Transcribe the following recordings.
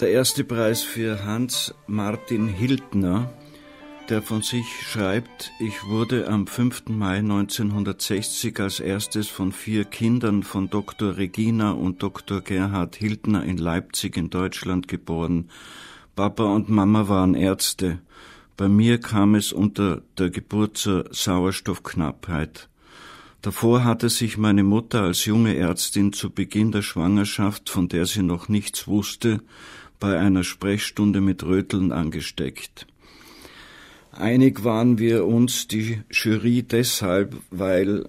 Der erste Preis für Hans Martin Hildner, der von sich schreibt, ich wurde am 5. Mai 1960 als erstes von vier Kindern von Dr. Regina und Dr. Gerhard Hildner in Leipzig in Deutschland geboren. Papa und Mama waren Ärzte. Bei mir kam es unter der Geburt zur Sauerstoffknappheit. Davor hatte sich meine Mutter als junge Ärztin zu Beginn der Schwangerschaft, von der sie noch nichts wusste, bei einer Sprechstunde mit Röteln angesteckt. Einig waren wir uns die Jury deshalb, weil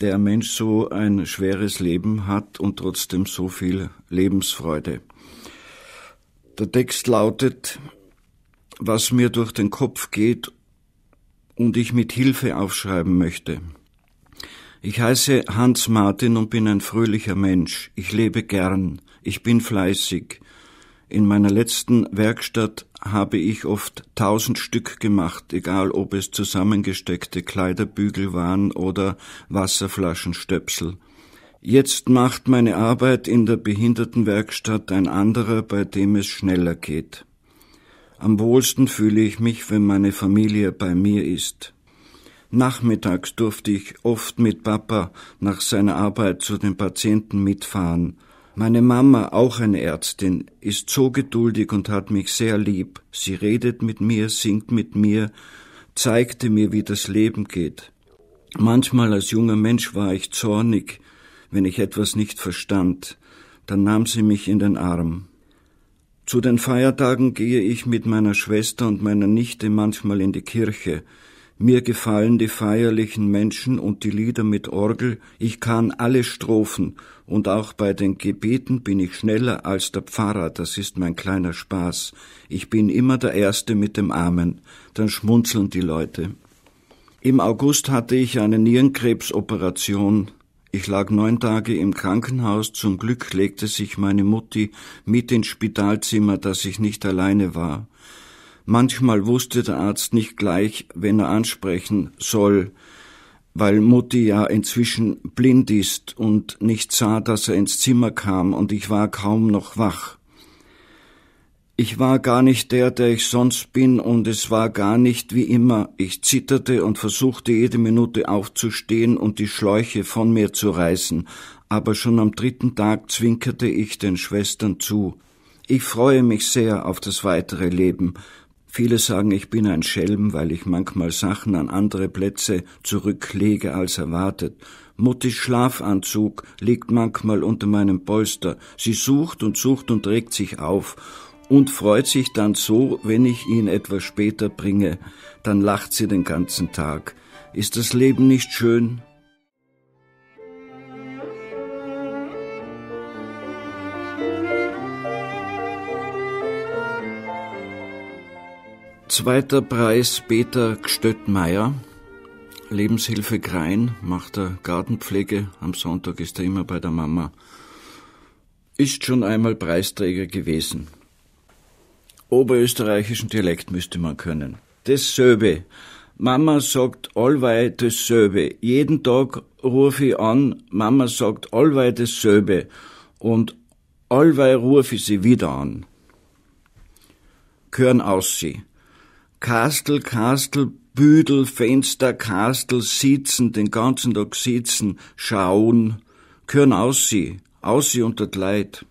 der Mensch so ein schweres Leben hat und trotzdem so viel Lebensfreude. Der Text lautet, was mir durch den Kopf geht und ich mit Hilfe aufschreiben möchte. Ich heiße Hans Martin und bin ein fröhlicher Mensch. Ich lebe gern. Ich bin fleißig. In meiner letzten Werkstatt habe ich oft tausend Stück gemacht, egal ob es zusammengesteckte Kleiderbügel waren oder Wasserflaschenstöpsel. Jetzt macht meine Arbeit in der Behindertenwerkstatt ein anderer, bei dem es schneller geht. Am wohlsten fühle ich mich, wenn meine Familie bei mir ist. Nachmittags durfte ich oft mit Papa nach seiner Arbeit zu den Patienten mitfahren, meine Mama, auch eine Ärztin, ist so geduldig und hat mich sehr lieb. Sie redet mit mir, singt mit mir, zeigte mir, wie das Leben geht. Manchmal als junger Mensch war ich zornig, wenn ich etwas nicht verstand. Dann nahm sie mich in den Arm. Zu den Feiertagen gehe ich mit meiner Schwester und meiner Nichte manchmal in die Kirche. Mir gefallen die feierlichen Menschen und die Lieder mit Orgel, ich kann alle Strophen, und auch bei den Gebeten bin ich schneller als der Pfarrer, das ist mein kleiner Spaß. Ich bin immer der Erste mit dem Amen, dann schmunzeln die Leute. Im August hatte ich eine Nierenkrebsoperation. Ich lag neun Tage im Krankenhaus, zum Glück legte sich meine Mutti mit ins Spitalzimmer, dass ich nicht alleine war. Manchmal wusste der Arzt nicht gleich, wen er ansprechen soll, weil Mutti ja inzwischen blind ist und nicht sah, dass er ins Zimmer kam, und ich war kaum noch wach. Ich war gar nicht der, der ich sonst bin, und es war gar nicht wie immer. Ich zitterte und versuchte jede Minute aufzustehen und die Schläuche von mir zu reißen, aber schon am dritten Tag zwinkerte ich den Schwestern zu. Ich freue mich sehr auf das weitere Leben, Viele sagen, ich bin ein Schelm, weil ich manchmal Sachen an andere Plätze zurücklege als erwartet. Muttis Schlafanzug liegt manchmal unter meinem Polster. Sie sucht und sucht und regt sich auf und freut sich dann so, wenn ich ihn etwas später bringe. Dann lacht sie den ganzen Tag. Ist das Leben nicht schön? Zweiter Preis Peter Gstöttmeier, Lebenshilfe Grein, macht er Gartenpflege. Am Sonntag ist er immer bei der Mama. Ist schon einmal Preisträger gewesen. Oberösterreichischen Dialekt müsste man können. Dasselbe. Mama sagt allweil dasselbe. Jeden Tag rufe ich an, Mama sagt allweil dasselbe. Und allweil rufe ich sie wieder an. Körn aus sie. Kastel, Kastel, Büdel, Fenster, Kastel, sitzen, den ganzen Tag sitzen, schauen, gehören aussie, aussie unter das Leid.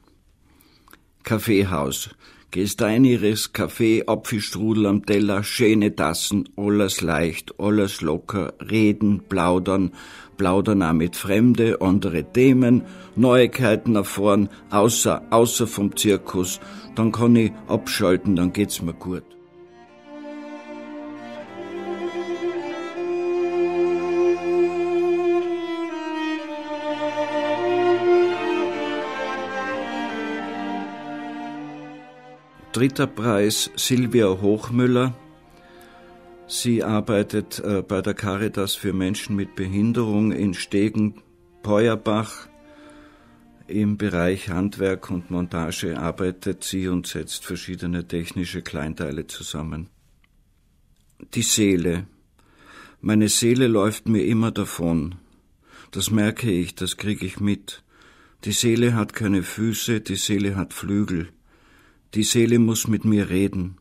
Kaffeehaus. Gehst ein ihres Kaffee, Apfelstrudel am Teller, schöne Tassen, alles leicht, alles locker, reden, plaudern, plaudern auch mit Fremde, andere Themen, Neuigkeiten erfahren, außer, außer vom Zirkus. Dann kann ich abschalten, dann geht's mir gut. Dritter Preis Silvia Hochmüller. Sie arbeitet äh, bei der Caritas für Menschen mit Behinderung in Stegen-Peuerbach. Im Bereich Handwerk und Montage arbeitet sie und setzt verschiedene technische Kleinteile zusammen. Die Seele. Meine Seele läuft mir immer davon. Das merke ich, das kriege ich mit. Die Seele hat keine Füße, die Seele hat Flügel. Die Seele muss mit mir reden.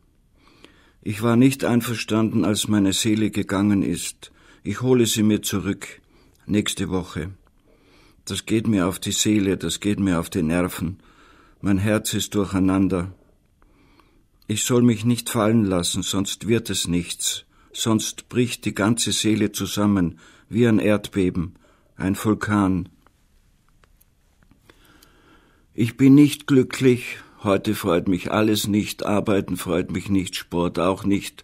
Ich war nicht einverstanden, als meine Seele gegangen ist. Ich hole sie mir zurück. Nächste Woche. Das geht mir auf die Seele, das geht mir auf die Nerven. Mein Herz ist durcheinander. Ich soll mich nicht fallen lassen, sonst wird es nichts. Sonst bricht die ganze Seele zusammen, wie ein Erdbeben, ein Vulkan. Ich bin nicht glücklich, Heute freut mich alles nicht, arbeiten freut mich nicht, Sport auch nicht,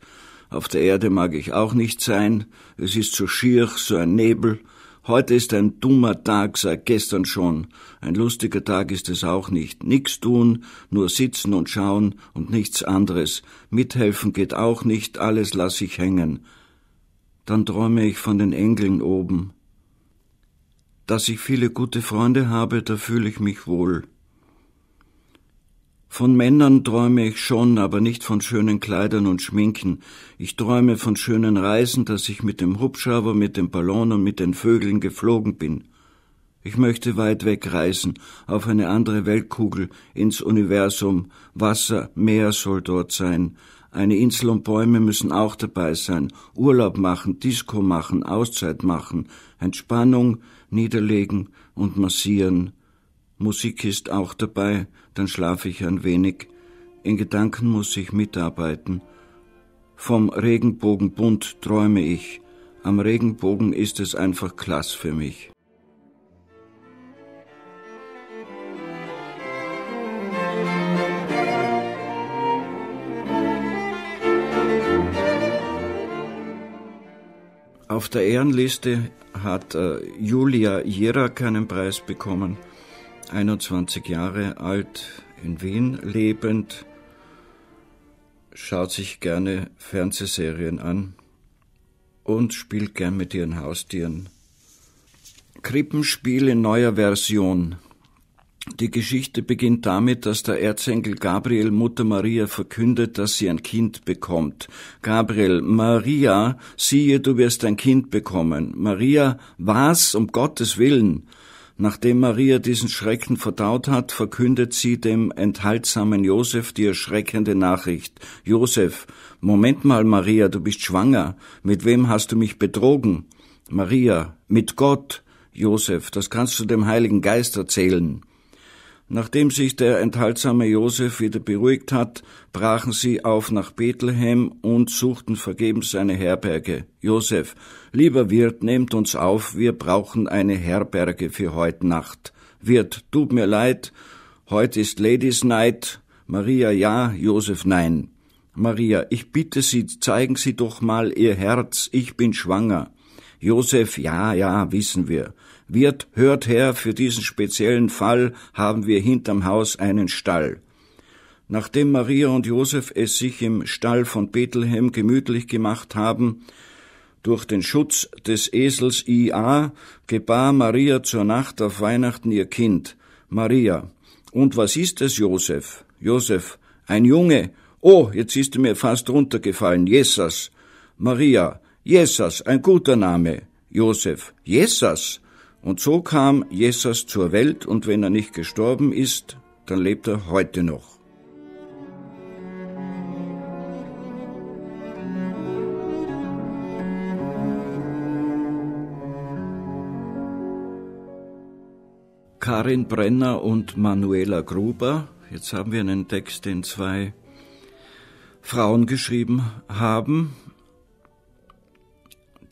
auf der Erde mag ich auch nicht sein, es ist so schier, so ein Nebel, heute ist ein dummer Tag, seit gestern schon, ein lustiger Tag ist es auch nicht, nix tun, nur sitzen und schauen und nichts anderes, mithelfen geht auch nicht, alles lass ich hängen. Dann träume ich von den Engeln oben. Dass ich viele gute Freunde habe, da fühle ich mich wohl. Von Männern träume ich schon, aber nicht von schönen Kleidern und Schminken. Ich träume von schönen Reisen, dass ich mit dem Hubschrauber, mit dem Ballon und mit den Vögeln geflogen bin. Ich möchte weit weg reisen, auf eine andere Weltkugel, ins Universum. Wasser, Meer soll dort sein. Eine Insel und Bäume müssen auch dabei sein. Urlaub machen, Disco machen, Auszeit machen, Entspannung, niederlegen und massieren. Musik ist auch dabei dann schlafe ich ein wenig. In Gedanken muss ich mitarbeiten. Vom Regenbogenbund träume ich. Am Regenbogen ist es einfach klass für mich. Auf der Ehrenliste hat äh, Julia Jera keinen Preis bekommen. 21 Jahre alt, in Wien lebend, schaut sich gerne Fernsehserien an und spielt gern mit ihren Haustieren. Krippenspiel in neuer Version. Die Geschichte beginnt damit, dass der Erzengel Gabriel Mutter Maria verkündet, dass sie ein Kind bekommt. Gabriel, Maria, siehe, du wirst ein Kind bekommen. Maria, was, um Gottes willen? Nachdem Maria diesen Schrecken verdaut hat, verkündet sie dem enthaltsamen Josef die erschreckende Nachricht. Josef, Moment mal, Maria, du bist schwanger. Mit wem hast du mich betrogen? Maria, mit Gott. Josef, das kannst du dem Heiligen Geist erzählen. Nachdem sich der enthaltsame Josef wieder beruhigt hat, brachen sie auf nach Bethlehem und suchten vergebens eine Herberge. Josef, lieber Wirt, nehmt uns auf, wir brauchen eine Herberge für heute Nacht. Wirt, tut mir leid, heute ist Ladies Night. Maria ja, Josef nein. Maria, ich bitte Sie, zeigen Sie doch mal Ihr Herz, ich bin schwanger. Josef, ja, ja, wissen wir. Wirt, hört her, für diesen speziellen Fall haben wir hinterm Haus einen Stall. Nachdem Maria und Josef es sich im Stall von Bethlehem gemütlich gemacht haben, durch den Schutz des Esels Ia gebar Maria zur Nacht auf Weihnachten ihr Kind, Maria. Und was ist es, Josef? Josef, ein Junge. Oh, jetzt ist er mir fast runtergefallen. Jesus. Maria, Jesus, ein guter Name. Josef, Jesus. Und so kam Jesus zur Welt und wenn er nicht gestorben ist, dann lebt er heute noch. Karin Brenner und Manuela Gruber. Jetzt haben wir einen Text, den zwei Frauen geschrieben haben,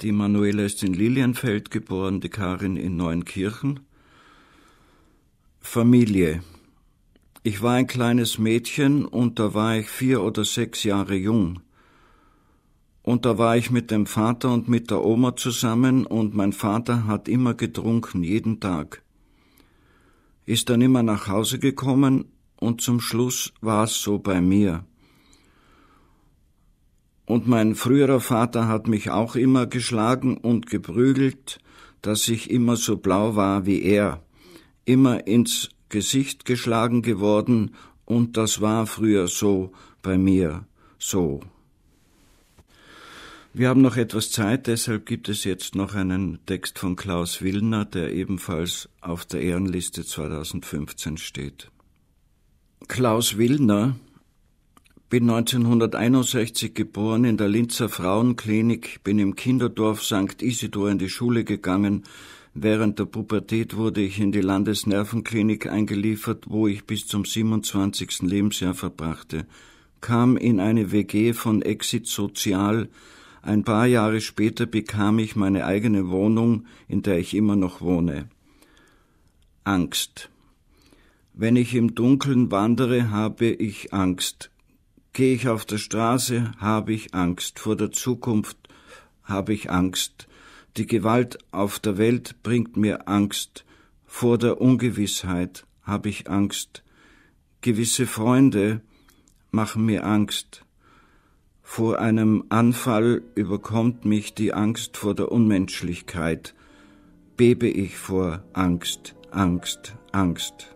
die Manuela ist in Lilienfeld geboren, die Karin in Neunkirchen. Familie. Ich war ein kleines Mädchen und da war ich vier oder sechs Jahre jung. Und da war ich mit dem Vater und mit der Oma zusammen und mein Vater hat immer getrunken, jeden Tag. Ist dann immer nach Hause gekommen und zum Schluss war es so bei mir und mein früherer Vater hat mich auch immer geschlagen und geprügelt, dass ich immer so blau war wie er, immer ins Gesicht geschlagen geworden, und das war früher so bei mir so. Wir haben noch etwas Zeit, deshalb gibt es jetzt noch einen Text von Klaus Willner, der ebenfalls auf der Ehrenliste 2015 steht. Klaus Willner bin 1961 geboren in der Linzer Frauenklinik, bin im Kinderdorf St. Isidor in die Schule gegangen. Während der Pubertät wurde ich in die Landesnervenklinik eingeliefert, wo ich bis zum 27. Lebensjahr verbrachte. Kam in eine WG von Exit Sozial. Ein paar Jahre später bekam ich meine eigene Wohnung, in der ich immer noch wohne. Angst. Wenn ich im Dunkeln wandere, habe ich Angst. Gehe ich auf der Straße, habe ich Angst vor der Zukunft, habe ich Angst. Die Gewalt auf der Welt bringt mir Angst. Vor der Ungewissheit habe ich Angst. Gewisse Freunde machen mir Angst. Vor einem Anfall überkommt mich die Angst vor der Unmenschlichkeit. Bebe ich vor Angst, Angst, Angst.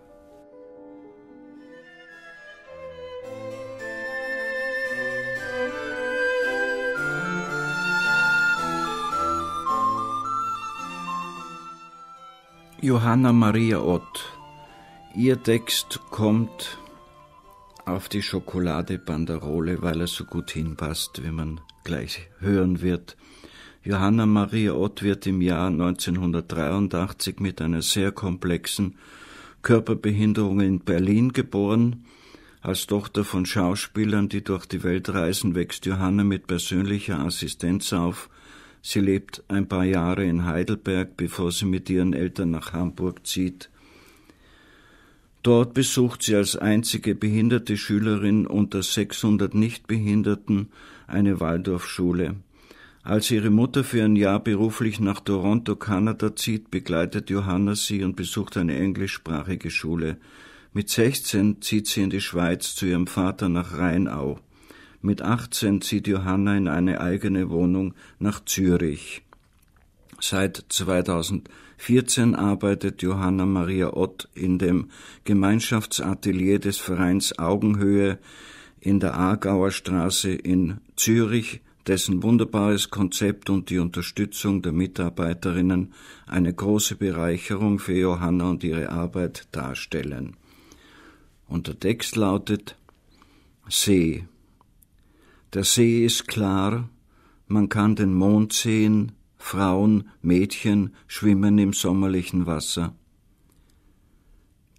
Johanna Maria Ott. Ihr Text kommt auf die Schokolade weil er so gut hinpasst, wie man gleich hören wird. Johanna Maria Ott wird im Jahr 1983 mit einer sehr komplexen Körperbehinderung in Berlin geboren. Als Tochter von Schauspielern, die durch die Welt reisen, wächst Johanna mit persönlicher Assistenz auf Sie lebt ein paar Jahre in Heidelberg, bevor sie mit ihren Eltern nach Hamburg zieht. Dort besucht sie als einzige behinderte Schülerin unter 600 Nichtbehinderten eine Waldorfschule. Als ihre Mutter für ein Jahr beruflich nach Toronto, Kanada zieht, begleitet Johanna sie und besucht eine englischsprachige Schule. Mit 16 zieht sie in die Schweiz zu ihrem Vater nach Rheinau. Mit 18 zieht Johanna in eine eigene Wohnung nach Zürich. Seit 2014 arbeitet Johanna Maria Ott in dem Gemeinschaftsatelier des Vereins Augenhöhe in der Aargauer Straße in Zürich, dessen wunderbares Konzept und die Unterstützung der Mitarbeiterinnen eine große Bereicherung für Johanna und ihre Arbeit darstellen. Und der Text lautet See der See ist klar, man kann den Mond sehen, Frauen, Mädchen schwimmen im sommerlichen Wasser.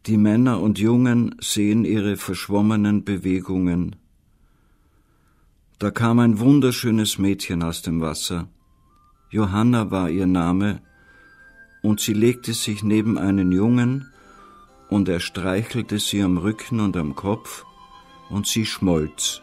Die Männer und Jungen sehen ihre verschwommenen Bewegungen. Da kam ein wunderschönes Mädchen aus dem Wasser. Johanna war ihr Name, und sie legte sich neben einen Jungen, und er streichelte sie am Rücken und am Kopf, und sie schmolz.